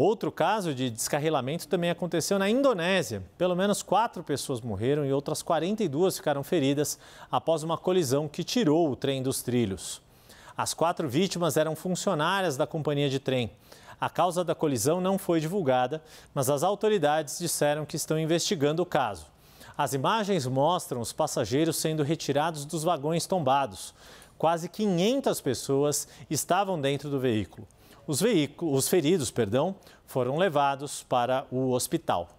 Outro caso de descarrilamento também aconteceu na Indonésia. Pelo menos quatro pessoas morreram e outras 42 ficaram feridas após uma colisão que tirou o trem dos trilhos. As quatro vítimas eram funcionárias da companhia de trem. A causa da colisão não foi divulgada, mas as autoridades disseram que estão investigando o caso. As imagens mostram os passageiros sendo retirados dos vagões tombados quase 500 pessoas estavam dentro do veículo. Os, veículo, os feridos perdão, foram levados para o hospital.